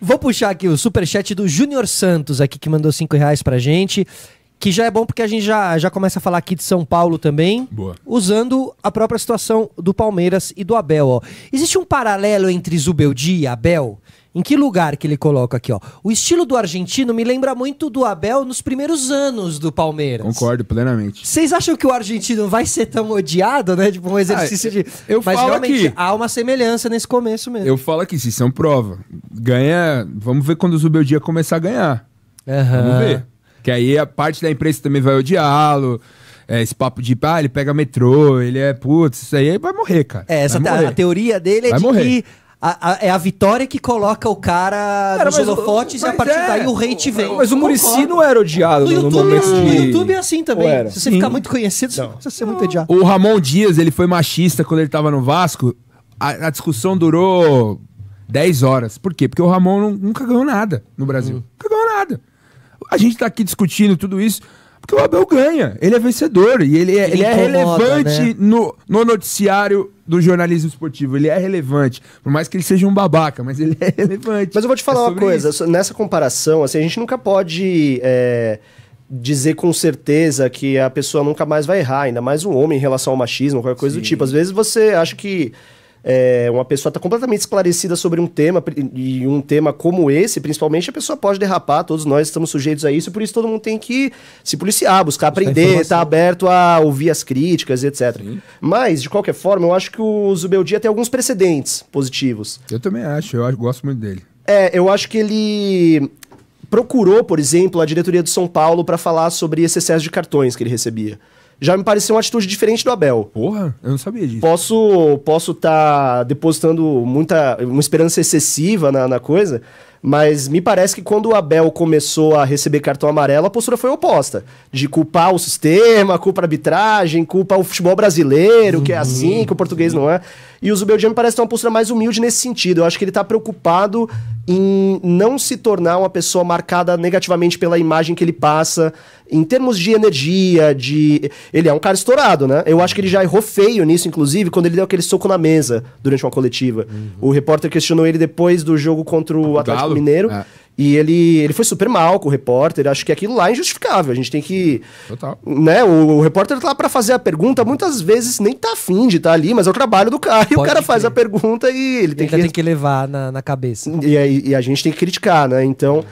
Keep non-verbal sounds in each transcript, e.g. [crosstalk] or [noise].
Vou puxar aqui o superchat do Júnior Santos, aqui que mandou 5 reais pra gente. Que já é bom porque a gente já, já começa a falar aqui de São Paulo também. Boa. Usando a própria situação do Palmeiras e do Abel. Ó. Existe um paralelo entre Zubeldi e Abel? Em que lugar que ele coloca aqui, ó? O estilo do argentino me lembra muito do Abel nos primeiros anos do Palmeiras. Concordo plenamente. Vocês acham que o argentino vai ser tão odiado, né? Tipo um exercício ah, de. Eu Mas falo realmente que... há uma semelhança nesse começo mesmo. Eu falo que é são prova. Ganha. Vamos ver quando o Zubeldia começar a ganhar. Uhum. Vamos ver. Que aí a parte da imprensa também vai odiá-lo. É, esse papo de, ah, ele pega metrô, ele é, putz, isso aí vai morrer, cara. É, essa te morrer. a teoria dele é vai de morrer. que a, a, é a vitória que coloca o cara Era, nos holofotes e a partir é, daí o hate vem. Mas o Murici não era odiado no, YouTube, é assim, no momento de... YouTube é assim também. Se você Sim. ficar muito conhecido, não. você ser muito odiado. O Ramon Dias, ele foi machista quando ele tava no Vasco. A, a discussão durou 10 horas. Por quê? Porque o Ramon não, nunca ganhou nada no Brasil. Hum. Nunca ganhou nada. A gente tá aqui discutindo tudo isso porque o Abel ganha, ele é vencedor e ele é, ele, ele é relevante né? no, no noticiário do jornalismo esportivo. Ele é relevante, por mais que ele seja um babaca, mas ele é [laughs] relevante. Mas eu vou te falar é uma coisa: isso. nessa comparação, assim, a gente nunca pode. É dizer com certeza que a pessoa nunca mais vai errar, ainda mais um homem em relação ao machismo, qualquer coisa Sim. do tipo. Às vezes você acha que é, uma pessoa está completamente esclarecida sobre um tema, e um tema como esse, principalmente, a pessoa pode derrapar, todos nós estamos sujeitos a isso, por isso todo mundo tem que se policiar, buscar aprender, estar tá aberto a ouvir as críticas, etc. Sim. Mas, de qualquer forma, eu acho que o Zubeldia tem alguns precedentes positivos. Eu também acho, eu gosto muito dele. É, eu acho que ele procurou, por exemplo, a diretoria do São Paulo para falar sobre esse excesso de cartões que ele recebia já me pareceu uma atitude diferente do Abel. Porra, eu não sabia disso. Posso posso estar tá depositando muita uma esperança excessiva na, na coisa, mas me parece que quando o Abel começou a receber cartão amarelo, a postura foi oposta. De culpar o sistema, culpa a arbitragem, culpa o futebol brasileiro, uhum. que é assim, uhum. que o português não é. E o Zubeldia parece ter uma postura mais humilde nesse sentido. Eu acho que ele está preocupado em não se tornar uma pessoa marcada negativamente pela imagem que ele passa, em termos de energia, de. Ele é um cara estourado, né? Eu acho que ele já errou feio nisso, inclusive, quando ele deu aquele soco na mesa durante uma coletiva. Uhum. O repórter questionou ele depois do jogo contra o, o Atlético Galo? Mineiro. É. E ele, ele foi super mal com o repórter. Acho que aquilo lá é injustificável. A gente tem que. Total. Né, o, o repórter tá lá pra fazer a pergunta, muitas vezes nem tá afim de estar tá ali, mas é o trabalho do cara. Pode [laughs] e o cara faz a pergunta e ele tem ele que. tem que levar na, na cabeça. E, e, e, a gente tem que criticar, né? Então.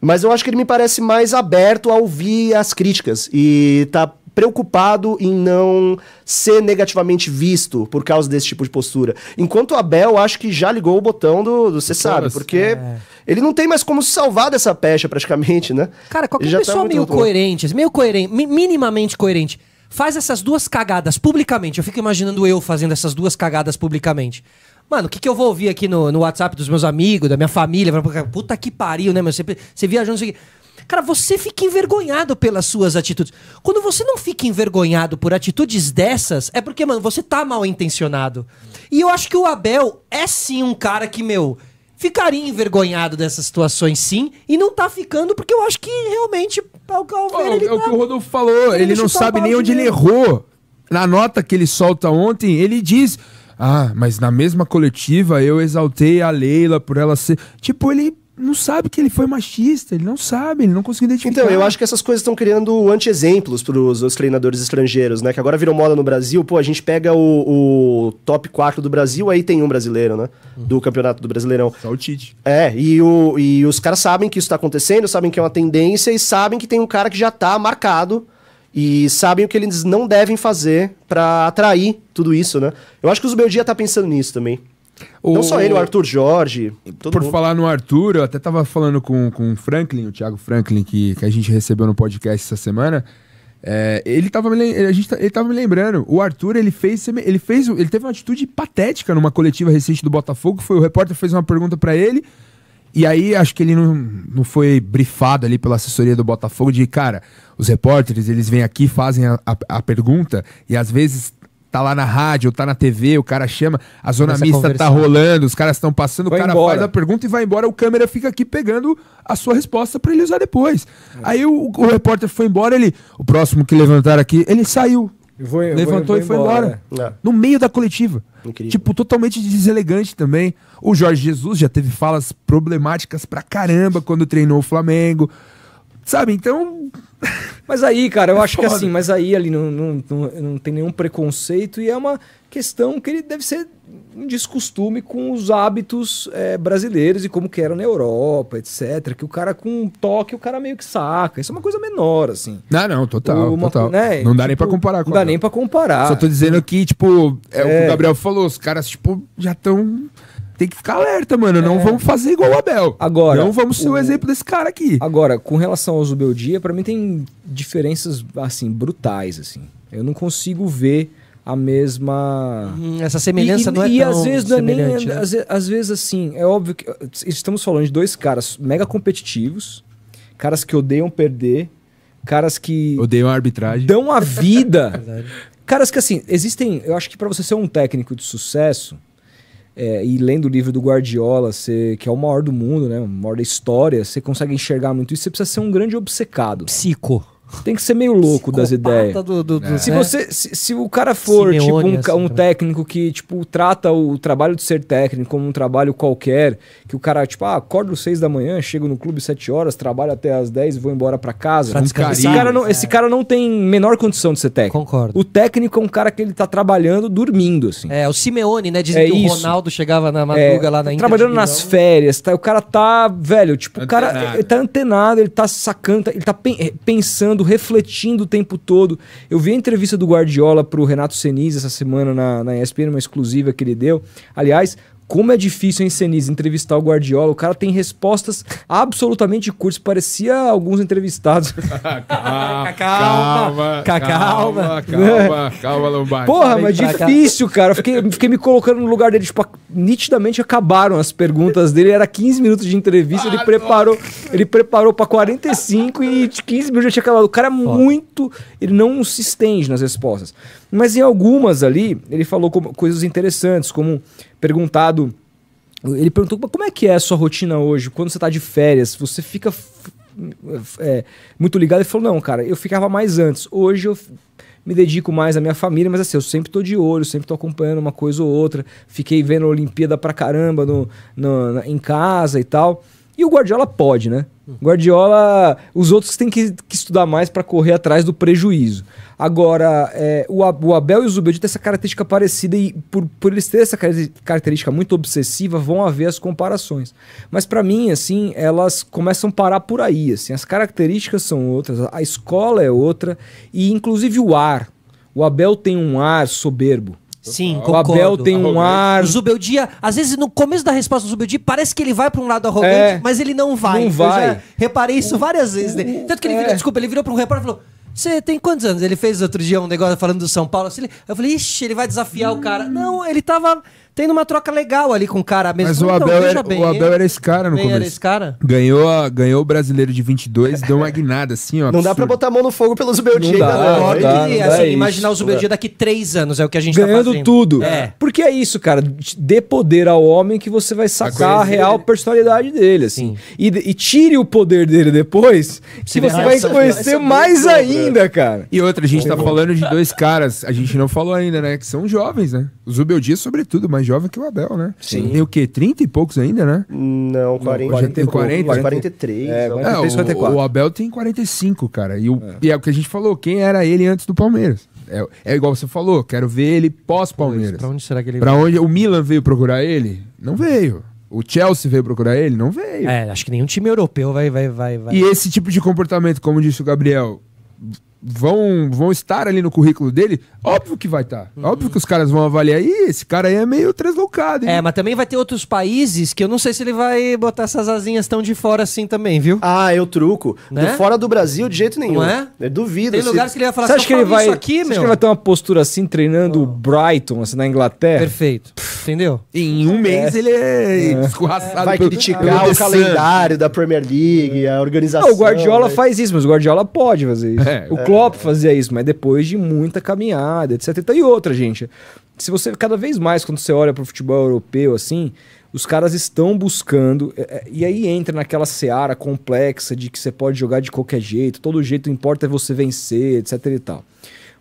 Mas eu acho que ele me parece mais aberto a ouvir as críticas. E tá preocupado em não ser negativamente visto por causa desse tipo de postura. Enquanto o Abel, acho que já ligou o botão do, você então, sabe, assim, porque é. ele não tem mais como se salvar dessa pecha praticamente, né? Cara, qualquer já tá pessoa tá meio coerente, meio coerente, minimamente coerente, faz essas duas cagadas publicamente. Eu fico imaginando eu fazendo essas duas cagadas publicamente. Mano, o que, que eu vou ouvir aqui no, no WhatsApp dos meus amigos, da minha família? Puta que pariu, né, meu? Você, você viajando, não sei Cara, você fica envergonhado pelas suas atitudes. Quando você não fica envergonhado por atitudes dessas, é porque, mano, você tá mal intencionado. E eu acho que o Abel é sim um cara que, meu, ficaria envergonhado dessas situações, sim, e não tá ficando, porque eu acho que realmente o Oh, é o tá que o Rodolfo falou, ele, ele não sabe nem onde ele errou. Na nota que ele solta ontem, ele diz. Ah, mas na mesma coletiva eu exaltei a Leila por ela ser. Tipo, ele não sabe que ele foi machista, ele não sabe, ele não conseguiu identificar. Então, eu acho que essas coisas estão criando anti-exemplos para os treinadores estrangeiros, né? Que agora virou moda no Brasil. Pô, a gente pega o, o top 4 do Brasil, aí tem um brasileiro, né? Do campeonato do Brasileirão. Só o Tite. É, e, o, e os caras sabem que isso está acontecendo, sabem que é uma tendência e sabem que tem um cara que já está marcado e sabem o que eles não devem fazer para atrair tudo isso, né? Eu acho que o Zubeldia tá pensando nisso também. O... Não só ele, o Arthur Jorge. Por mundo. falar no Arthur, eu até tava falando com, com o Franklin, o Thiago Franklin, que, que a gente recebeu no podcast essa semana. É, ele, tava me, a gente, ele tava me lembrando, o Arthur ele fez, ele fez. Ele teve uma atitude patética numa coletiva recente do Botafogo. Foi, o repórter fez uma pergunta para ele. E aí, acho que ele não, não foi brifado ali pela assessoria do Botafogo de, cara, os repórteres, eles vêm aqui, fazem a, a, a pergunta, e às vezes tá lá na rádio, tá na TV, o cara chama, a zona mista tá rolando, os caras estão passando, vai o cara embora. faz a pergunta e vai embora, o câmera fica aqui pegando a sua resposta para ele usar depois. É. Aí o, o, repórter foi embora, ele, o próximo que levantar aqui, ele saiu. Vou, levantou vou, vou e foi embora. No meio da coletiva. Incrível. Tipo, totalmente deselegante também. O Jorge Jesus já teve falas problemáticas pra caramba quando treinou o Flamengo. Sabe, então mas aí, cara, eu é acho foda. que assim, mas aí ali não, não, não, não, tem nenhum preconceito e é uma questão que ele deve ser um descostume com os hábitos é, brasileiros e como que eram na Europa, etc. Que o cara com um toque, o cara meio que saca. Isso é uma coisa menor, assim. Não, não, total. Uma, total. Né, não dá nem pra tipo, comparar. Com não dá nem pra comparar. Só tô dizendo que, tipo, é, é. o que o é. Gabriel falou, os caras, tipo, já estão tem que ficar alerta, mano. Não é. vamos fazer igual o Abel. Agora. Não vamos ser o... exemplo desse cara aqui. Agora, com relação ao Zubeldia, para mim tem diferenças, assim, brutais, assim. Eu não consigo ver a mesma. Hum, essa semelhança e, não é e tão às vezes não é nem, né? às, às, vezes, assim, é óbvio que eh, estamos falando de dois caras mega competitivos, caras que odeiam perder, caras que. Odeiam a arbitragem. Dão a [laughs] vida. caras que, assim, existem. Eu acho que para você ser um técnico de sucesso é, e lendo o livro do Guardiola, você, que é o maior do mundo, né? O maior da história, você consegue enxergar muito isso. Você precisa ser um grande obcecado. Psico. Tem que ser meio louco das ideias. Do, do, do, é. se né? você, se, se, o cara for Simeone, tipo um, assim, um técnico que tipo trata o trabalho de ser técnico como um trabalho qualquer, que o cara tipo ah, acordo às seis da manhã, chego no clube sete horas, trabalho até às dez, e vou embora para casa. Esse cara não, esse é. cara não tem menor condição de ser técnico. Concordo. O técnico é um cara que ele tá trabalhando dormindo assim. É o Simeone, né? Dizem é que isso. o Ronaldo chegava na é, madruga é, lá na Inter trabalhando nas férias, tá? O cara tá velho, tipo antenado. o cara ele tá antenado, ele tá sacando, tá, ele tá pe pensando refletindo o tempo todo. Eu vi a entrevista do Guardiola para o Renato Seniz essa semana na, na ESPN, uma exclusiva que ele deu. Aliás, como é difícil, em Senise, entrevistar o Guardiola. O cara tem respostas absolutamente curtas. Parecia alguns entrevistados. [laughs] calma, [laughs] calma, calma, calma, calma, calma, Lombardi. Porra, mas difícil, cara. Fiquei, fiquei me colocando no lugar dele, tipo, nitidamente acabaram as perguntas dele. Era 15 minutos de entrevista, ele ah, preparou, ele preparou para 45 e 15 minutos já tinha acabado. O cara é muito, ele não se estende nas respostas. Mas em algumas ali, ele falou como, coisas interessantes, como perguntado, ele perguntou como é que é a sua rotina hoje, quando você está de férias, você fica é, muito ligado? Ele falou: "Não, cara, eu ficava mais antes. Hoje eu me dedico mais à minha família, mas assim, eu sempre tô de olho, sempre tô acompanhando uma coisa ou outra. Fiquei vendo a Olimpíada pra caramba no, no na, em casa e tal. E o Guardiola pode, né? Guardiola, os outros têm que, que estudar mais para correr atrás do prejuízo. Agora, é, o, o, Abel e o Zubeldia têm essa característica parecida e por, por eles terem essa característica muito obsessiva, vão haver as comparações. Mas para mim, assim, elas começam a parar por aí, assim, as características são outras, a escola é outra e inclusive o ar. O Abel tem um ar soberbo Sim, o Abel tem um ar. O Zubeldia, às vezes no começo da resposta do Zubeldia, parece que ele vai para um lado arrogante, é. mas ele não vai. Não vai. Eu já reparei isso várias vezes. Né? Tanto que ele, é. virou, desculpa, ele virou para um repórter e falou: você tem quantos anos? Ele fez outro dia um negócio falando do São Paulo. Assim, eu falei, ixi, ele vai desafiar o cara. Não, ele tava tendo uma troca legal ali com o cara mesmo. Mas o Abel, era, bem, o Abel era esse cara no começo. Era esse cara? Ganhou, ganhou o brasileiro de 22, deu uma [laughs] guinada assim, ó. Não absurdo. dá pra botar a mão no fogo pelo Zubeldia, né? Dá, dá, assim, dá é imaginar isso, o é. Zubeldia daqui três anos é o que a gente tá Ganhando tá fazendo. tudo. É. Porque é isso, cara. Dê poder ao homem que você vai sacar a, a real dele. personalidade dele, assim. E, e, tire o poder dele depois, Se que você vai essa, conhecer essa mais ainda, cara. E outra, a gente tá falando de dois caras, a gente não falou ainda, né? Que são jovens, né? O Zubeldia, sobretudo, mas mais jovem que o Abel, né? Sim. Tem o quê? 30 e poucos ainda, né? Não, 40. Já tem 40, 40, 43. É, 43, é, O, o Abel tem 45, cara. E, o, é. e é o que a gente falou, quem era ele antes do Palmeiras? É, é igual você falou, quero ver ele pós-Palmeiras. Pra onde será que ele pra veio? onde O Milan veio procurar ele? Não veio. O Chelsea veio procurar ele? Não veio. É, acho que nenhum time europeu vai. vai, vai, vai. E esse tipo de comportamento, como disse o Gabriel, vão, vão estar ali no currículo dele, óbvio que vai estar. Uhum. Óbvio que os caras vão avaliar. Ih, esse cara aí é meio translocado. Hein? É, mas também vai ter outros países que eu não sei se ele vai botar essas asinhas tão de fora assim também, viu? Ah, eu truco. Né? Do fora do Brasil, de jeito nenhum. Não é? Eu duvido. Tem se... lugares que ele vai falar, você acha que ele vai, aqui, você meu? Acha que ele vai ter uma postura assim, treinando oh. o Brighton, assim, na Inglaterra? Perfeito. Pff entendeu? Em um mês é. ele é, é. Vai criticar o calendário da Premier League, a organização. Não, o Guardiola né? faz isso, mas o Guardiola pode fazer isso. É, o Klopp fazia isso, mas depois de muita caminhada, etc. E outra, gente. Se você, cada vez mais, quando você olha para o futebol europeu, assim, os caras estão buscando. É, é, e aí entra naquela seara complexa de que você pode jogar de qualquer jeito, todo jeito importa é você vencer, etc e tal.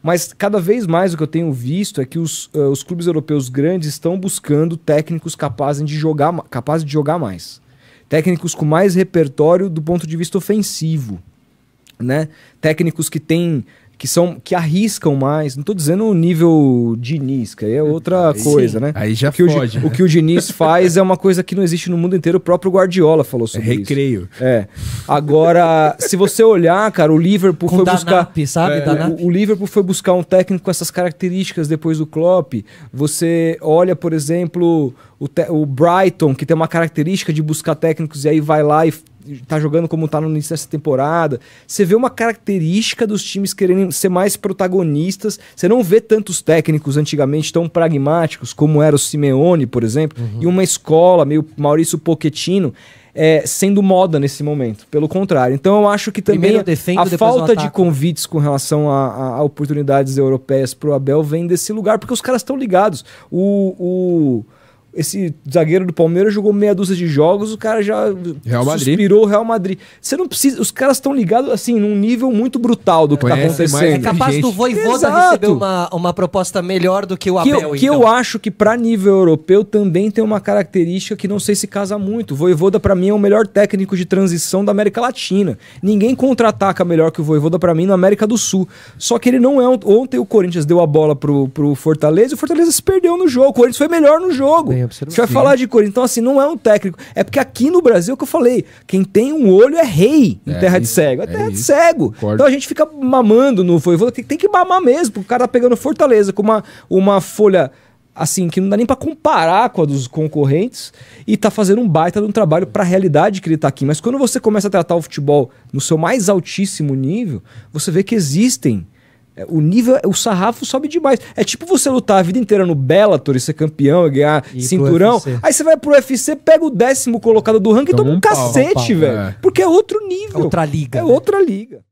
Mas cada vez mais o que eu tenho visto é que os, uh, os clubes europeus grandes estão buscando técnicos capazes de, jogar, capazes de jogar mais. Técnicos com mais repertório do ponto de vista ofensivo. Né? Técnicos que têm que são que arriscam mais. Não estou dizendo o nível Diniz, que aí é outra aí coisa, sim. né? Aí já o que foge. O, né? o, que o Diniz faz é uma coisa que não existe no mundo inteiro. O próprio Guardiola falou sobre recreio. isso. Recreio. É. Agora, se você olhar, cara, o Liverpool Com foi Danap, buscar, sabe? É, o, o, Liverpool foi buscar um técnico com essas características depois do Klopp. Você olha, por exemplo, o, o Brighton, que tem uma característica de buscar técnicos e aí vai lá e tá jogando como tá no início dessa temporada. Você vê uma característica dos times querendo ser mais protagonistas. Você não vê tantos técnicos antigamente tão pragmáticos como era o Simeone, por exemplo, uhum. e uma escola meio Maurício Pochettino. É, sendo moda nesse momento, pelo contrário. Então eu acho que também defendo, a falta de convites com relação a, a oportunidades europeias pro Abel vem desse lugar, porque os caras estão ligados. O, o esse zagueiro do Palmeiras jogou meia dúzia de jogos, o cara já Real suspirou o Real Madrid. Você não precisa. Os caras estão ligados assim, num nível muito brutal do que está acontecendo. É capaz do Voivoda receber uma, uma proposta melhor do que o Abel. Que eu, que então. eu acho que, para nível europeu, também tem uma característica que não sei se casa muito. O Voivoda, para mim, é o melhor técnico de transição da América Latina. Ninguém contra-ataca melhor que o Voivoda, para mim, na América do Sul. Só que ele não é. Ontem o Corinthians deu a bola pro, pro Fortaleza e o Fortaleza se perdeu no jogo. O Corinthians foi melhor no jogo. Bem bem observado. falar de Corinthians. Então, assim, não é um técnico. É porque aqui no Brasil, é o que eu falei, quem tem um olho é rei em é terra isso, de cego. É, é, terra de cego. Então a gente fica mamando no voivô. Tem, tem que mamar mesmo, porque o cara tá pegando Fortaleza com uma, uma folha assim, que não dá nem para comparar com a dos concorrentes e tá fazendo um baita de um trabalho para a realidade que ele tá aqui. Mas quando você começa a tratar o futebol no seu mais altíssimo nível, você vê que existem é, o nível, o sarrafo sobe demais. É tipo você lutar a vida inteira no Bellator e ser campeão e ganhar e cinturão. Aí você vai pro UFC, pega o décimo colocado do ranking e toma, um, um pau, cacete, velho. É. Porque é outro nível. É outra liga. É né? outra liga.